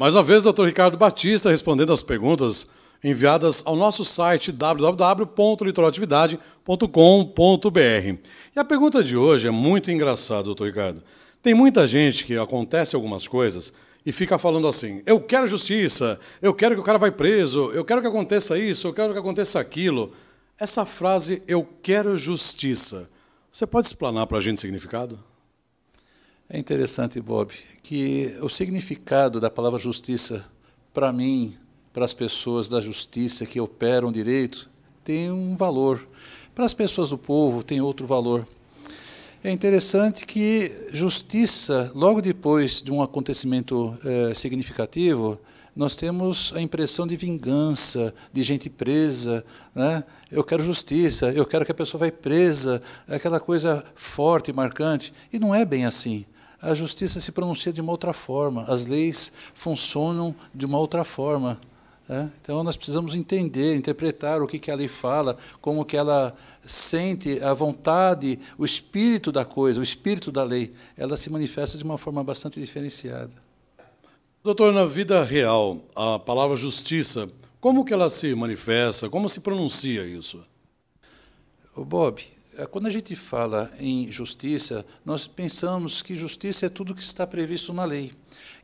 Mais uma vez, Dr. Ricardo Batista respondendo às perguntas enviadas ao nosso site www.litoralatividade.com.br. E a pergunta de hoje é muito engraçada, doutor Ricardo. Tem muita gente que acontece algumas coisas e fica falando assim: eu quero justiça, eu quero que o cara vai preso, eu quero que aconteça isso, eu quero que aconteça aquilo. Essa frase, eu quero justiça, você pode explanar para a gente o significado? É interessante, Bob, que o significado da palavra justiça, para mim, para as pessoas da justiça que operam direito, tem um valor. Para as pessoas do povo, tem outro valor. É interessante que justiça, logo depois de um acontecimento eh, significativo, nós temos a impressão de vingança, de gente presa. Né? Eu quero justiça, eu quero que a pessoa vai presa, aquela coisa forte, marcante. E não é bem assim a justiça se pronuncia de uma outra forma, as leis funcionam de uma outra forma. É? Então nós precisamos entender, interpretar o que, que a lei fala, como que ela sente a vontade, o espírito da coisa, o espírito da lei. Ela se manifesta de uma forma bastante diferenciada. Doutor, na vida real, a palavra justiça, como que ela se manifesta? Como se pronuncia isso? O Bob, é, quando a gente fala em justiça, nós pensamos que justiça é tudo que está previsto na lei.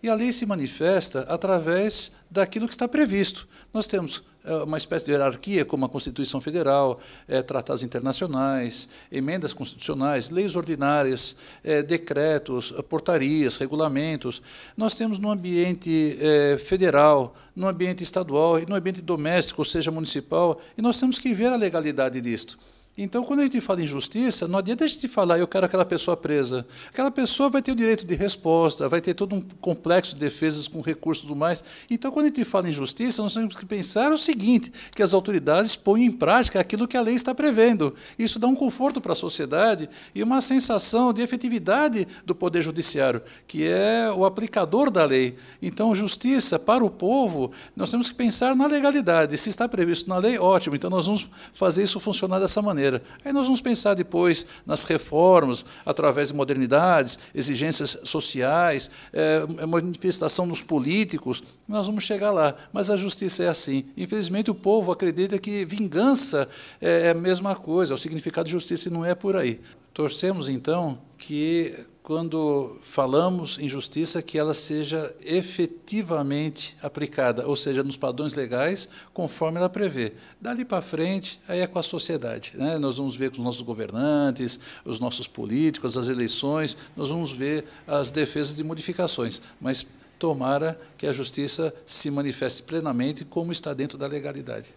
E a lei se manifesta através daquilo que está previsto. Nós temos é, uma espécie de hierarquia, como a Constituição Federal, é, tratados internacionais, emendas constitucionais, leis ordinárias, é, decretos, portarias, regulamentos. Nós temos no ambiente é, federal, no ambiente estadual e no ambiente doméstico, ou seja, municipal, e nós temos que ver a legalidade disto. Então, quando a gente fala em justiça, não adianta a gente falar, eu quero aquela pessoa presa. Aquela pessoa vai ter o direito de resposta, vai ter todo um complexo de defesas com recursos e tudo mais. Então, quando a gente fala em justiça, nós temos que pensar o seguinte, que as autoridades põem em prática aquilo que a lei está prevendo. Isso dá um conforto para a sociedade e uma sensação de efetividade do Poder Judiciário, que é o aplicador da lei. Então, justiça para o povo, nós temos que pensar na legalidade. Se está previsto na lei, ótimo. Então, nós vamos fazer isso funcionar dessa maneira maneira. Aí nós vamos pensar depois nas reformas, através de modernidades, exigências sociais, é, manifestação nos políticos, nós vamos chegar lá. Mas a justiça é assim. Infelizmente, o povo acredita que vingança eh, é a mesma coisa, o significado de justiça não é por aí. Torcemos, então, que quando falamos em justiça, que ela seja efetivamente aplicada, ou seja, nos padrões legais, conforme ela prevê. Dali para frente, aí é com a sociedade. Né? Nós vamos ver com os nossos governantes, os nossos políticos, as eleições, nós vamos ver as defesas de modificações. Mas tomara que a justiça se manifeste plenamente como está dentro da legalidade.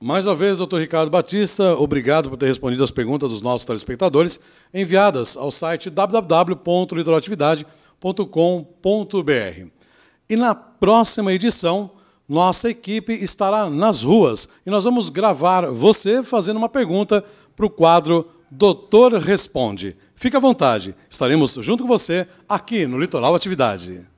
Mais uma vez, doutor Ricardo Batista, obrigado por ter respondido as perguntas dos nossos telespectadores enviadas ao site www.litoralatividade.com.br. E na próxima edição, nossa equipe estará nas ruas e nós vamos gravar você fazendo uma pergunta para o quadro Doutor Responde. Fique à vontade, estaremos junto com você aqui no Litoral Atividade.